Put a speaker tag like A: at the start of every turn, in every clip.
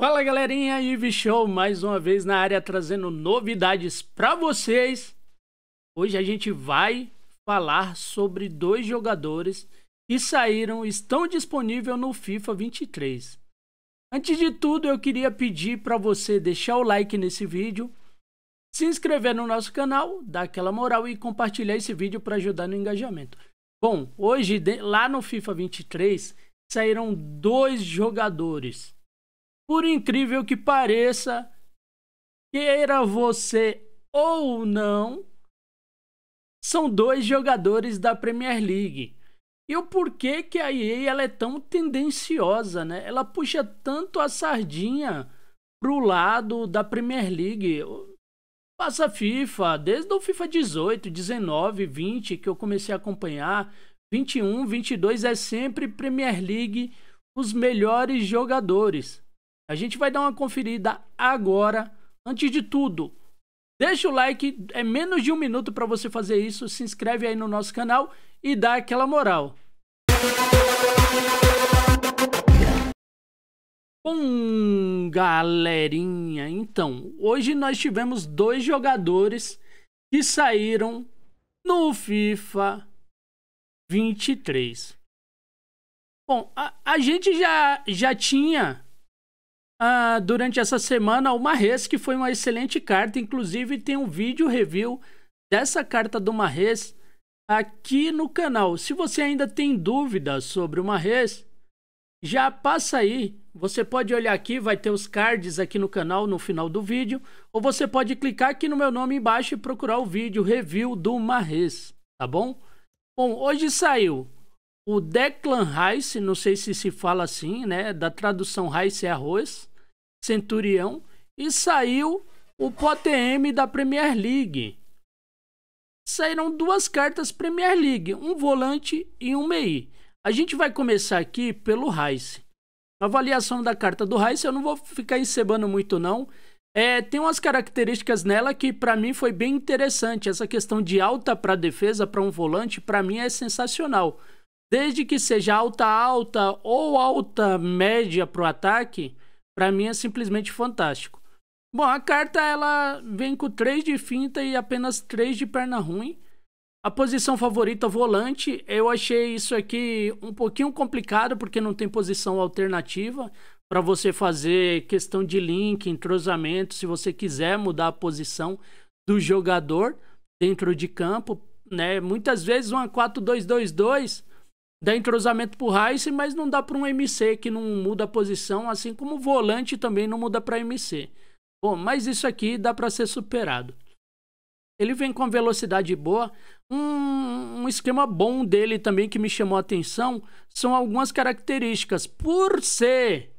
A: Fala galerinha, Ive Show mais uma vez na área trazendo novidades para vocês. Hoje a gente vai falar sobre dois jogadores que saíram estão disponíveis no FIFA 23. Antes de tudo, eu queria pedir para você deixar o like nesse vídeo, se inscrever no nosso canal, dar aquela moral e compartilhar esse vídeo para ajudar no engajamento. Bom, hoje lá no FIFA 23 saíram dois jogadores por incrível que pareça, queira você ou não, são dois jogadores da Premier League. E o porquê que a EA ela é tão tendenciosa, né? Ela puxa tanto a sardinha pro lado da Premier League. Passa FIFA, desde o FIFA 18, 19, 20 que eu comecei a acompanhar, 21, 22 é sempre Premier League, os melhores jogadores. A gente vai dar uma conferida agora. Antes de tudo, deixa o like, é menos de um minuto para você fazer isso. Se inscreve aí no nosso canal e dá aquela moral. Bom, galerinha, então, hoje nós tivemos dois jogadores que saíram no FIFA 23. Bom, a, a gente já, já tinha ah, durante essa semana o Marres, que foi uma excelente carta. Inclusive, tem um vídeo review dessa carta do Marres aqui no canal. Se você ainda tem dúvidas sobre o Marres, já passa aí. Você pode olhar aqui, vai ter os cards aqui no canal no final do vídeo. Ou você pode clicar aqui no meu nome embaixo e procurar o vídeo review do Marres, tá bom? Bom, hoje saiu o Declan Rice, não sei se se fala assim, né? Da tradução Rice é arroz, centurião, e saiu o POTM da Premier League. Saíram duas cartas Premier League, um volante e um MEI. A gente vai começar aqui pelo Rice. A avaliação da carta do Rice eu não vou ficar encebando muito não. É, tem umas características nela que para mim foi bem interessante. Essa questão de alta para defesa para um volante para mim é sensacional. Desde que seja alta alta ou alta média para o ataque, para mim é simplesmente fantástico. Bom, a carta ela vem com 3 de finta e apenas 3 de perna ruim. A posição favorita volante, eu achei isso aqui um pouquinho complicado porque não tem posição alternativa para você fazer questão de link, entrosamento, se você quiser mudar a posição do jogador dentro de campo, né? Muitas vezes uma 4-2-2-2 dá entrosamento pro Rice, mas não dá para um MC que não muda a posição, assim como o volante também não muda para MC. Bom, mas isso aqui dá para ser superado. Ele vem com velocidade boa. Um, um, esquema bom dele também que me chamou a atenção são algumas características. Por ser,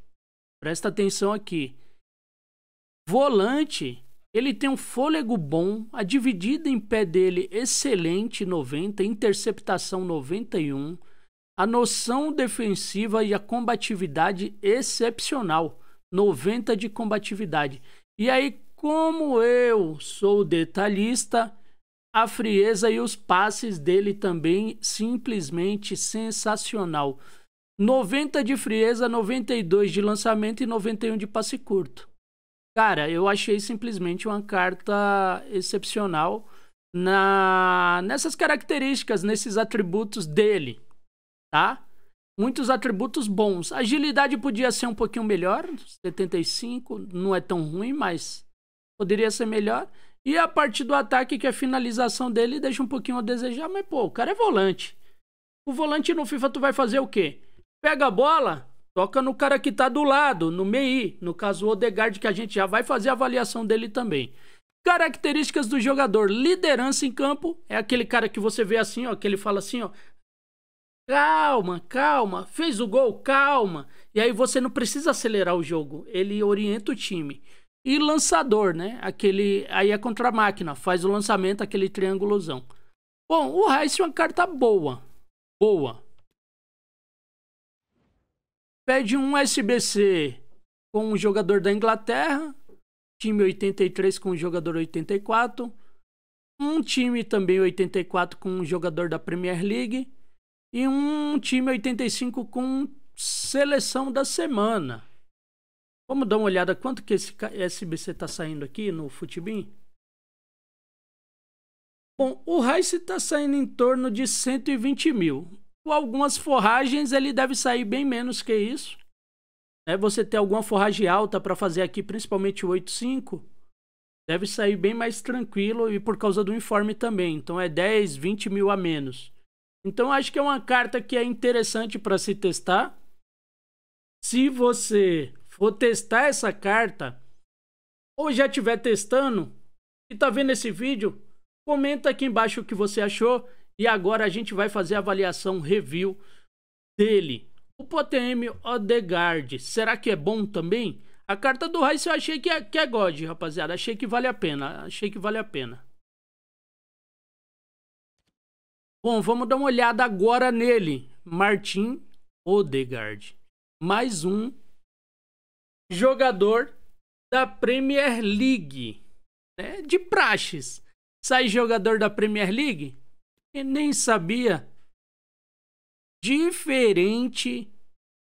A: presta atenção aqui, volante, ele tem um fôlego bom, a dividida em pé dele excelente, 90, interceptação 91, a noção defensiva e a combatividade excepcional. 90 de combatividade. E aí, como eu sou detalhista, a frieza e os passes dele também simplesmente sensacional. 90 de frieza, 92 de lançamento e 91 de passe curto. Cara, eu achei simplesmente uma carta excepcional na nessas características, nesses atributos dele tá? Muitos atributos bons. Agilidade podia ser um pouquinho melhor, 75, não é tão ruim, mas poderia ser melhor. E a parte do ataque, que a finalização dele deixa um pouquinho a desejar, mas pô, o cara é volante. O volante no FIFA tu vai fazer o quê? Pega a bola, toca no cara que tá do lado, no MEI, no caso o Odegaard, que a gente já vai fazer a avaliação dele também. Características do jogador: liderança em campo, é aquele cara que você vê assim, ó, que ele fala assim, ó, Calma, calma. Fez o gol, calma. E aí você não precisa acelerar o jogo. Ele orienta o time. E lançador, né? Aquele. Aí é contra a máquina. Faz o lançamento, aquele triângulozão. Bom, o Rice é uma carta boa. Boa. Pede um SBC com um jogador da Inglaterra. Time 83 com um jogador 84. Um time também 84 com um jogador da Premier League e um time 85 com seleção da semana. Vamos dar uma olhada quanto que esse SBC está saindo aqui no Futibin? Bom, o Rice está saindo em torno de 120 mil. Com algumas forragens ele deve sair bem menos que isso. é Você ter alguma forragem alta para fazer aqui, principalmente o 8.5, deve sair bem mais tranquilo e por causa do informe também. Então é 10, 20 mil a menos. Então acho que é uma carta que é interessante para se testar. Se você for testar essa carta ou já estiver testando e tá vendo esse vídeo, comenta aqui embaixo o que você achou e agora a gente vai fazer a avaliação review dele. O Potem Odegaard, será que é bom também? A carta do Rice eu achei que é, que é God, rapaziada. Achei que vale a pena. Achei que vale a pena. Bom, vamos dar uma olhada agora nele. Martin Odegaard. Mais um jogador da Premier League. Né? De praxes. Sai jogador da Premier League e nem sabia. Diferente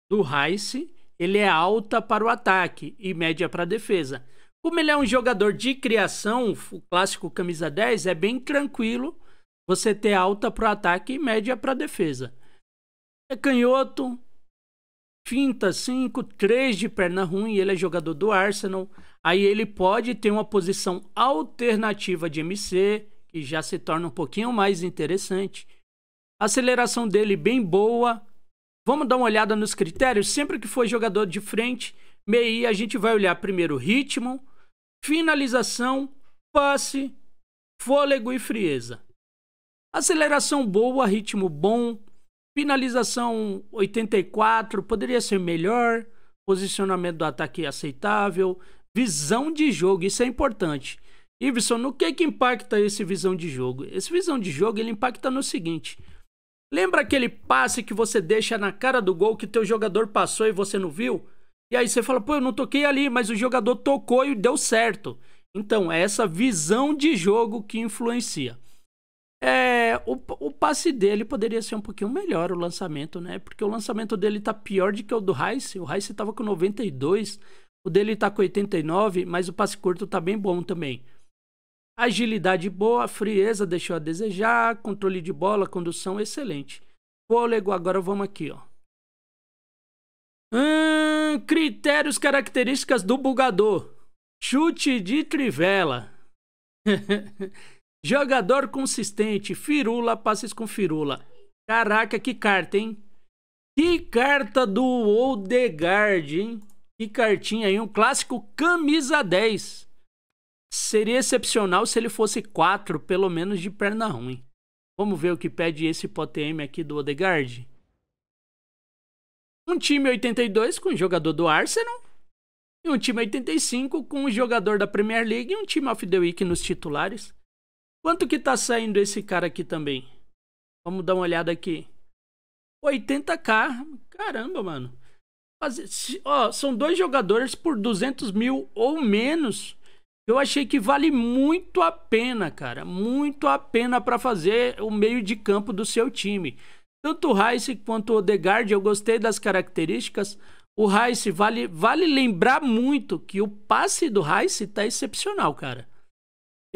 A: do Rice, ele é alta para o ataque e média para a defesa. Como ele é um jogador de criação, o clássico camisa 10 é bem tranquilo você ter alta para o ataque e média para a defesa. É canhoto, finta 5, 3 de perna ruim, ele é jogador do Arsenal. Aí ele pode ter uma posição alternativa de MC, que já se torna um pouquinho mais interessante. aceleração dele bem boa. Vamos dar uma olhada nos critérios. Sempre que for jogador de frente, meia, a gente vai olhar primeiro ritmo, finalização, passe, fôlego e frieza. Aceleração boa, ritmo bom, finalização 84, poderia ser melhor, posicionamento do ataque aceitável, visão de jogo, isso é importante. Iverson, no que que impacta esse visão de jogo? Esse visão de jogo, ele impacta no seguinte: Lembra aquele passe que você deixa na cara do gol que teu jogador passou e você não viu? E aí você fala, pô, eu não toquei ali, mas o jogador tocou e deu certo. Então, é essa visão de jogo que influencia. É, o, o, passe dele poderia ser um pouquinho melhor o lançamento, né? Porque o lançamento dele tá pior do que o do Rice. O Rice tava com 92, o dele tá com 89, mas o passe curto tá bem bom também. Agilidade boa, frieza deixou a desejar, controle de bola, condução excelente. Fôlego, agora vamos aqui, ó. Hum, critérios características do bugador. Chute de trivela. Jogador consistente, firula, passes com firula. Caraca, que carta, hein? Que carta do Odegaard, hein? Que cartinha aí, um clássico camisa 10. Seria excepcional se ele fosse 4, pelo menos de perna ruim. Vamos ver o que pede esse potm aqui do Odegaard. Um time 82 com o jogador do Arsenal. E um time 85 com o jogador da Premier League e um time of the Week nos titulares. Quanto que tá saindo esse cara aqui também? Vamos dar uma olhada aqui. 80k. Caramba, mano. Mas, ó, são dois jogadores por 200 mil ou menos. Eu achei que vale muito a pena, cara. Muito a pena para fazer o meio de campo do seu time. Tanto o Rice quanto o Odegaard, eu gostei das características. O Rice, vale, vale lembrar muito que o passe do Rice tá excepcional, cara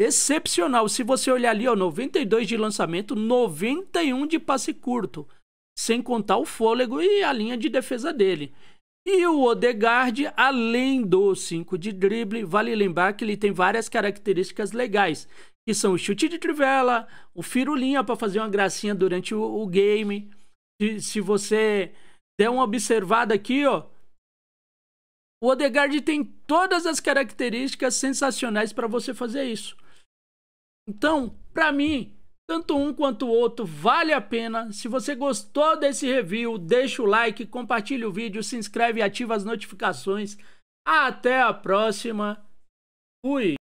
A: excepcional. Se você olhar ali, ó, 92 de lançamento, 91 de passe curto, sem contar o fôlego e a linha de defesa dele. E o Odegaard, além do 5 de drible, vale lembrar que ele tem várias características legais, que são o chute de trivela, o firulinha para fazer uma gracinha durante o, o game. Se, se você der uma observada aqui, ó, o Odegaard tem todas as características sensacionais para você fazer isso. Então, para mim, tanto um quanto o outro vale a pena. Se você gostou desse review, deixa o like, compartilha o vídeo, se inscreve e ativa as notificações. Até a próxima. Fui!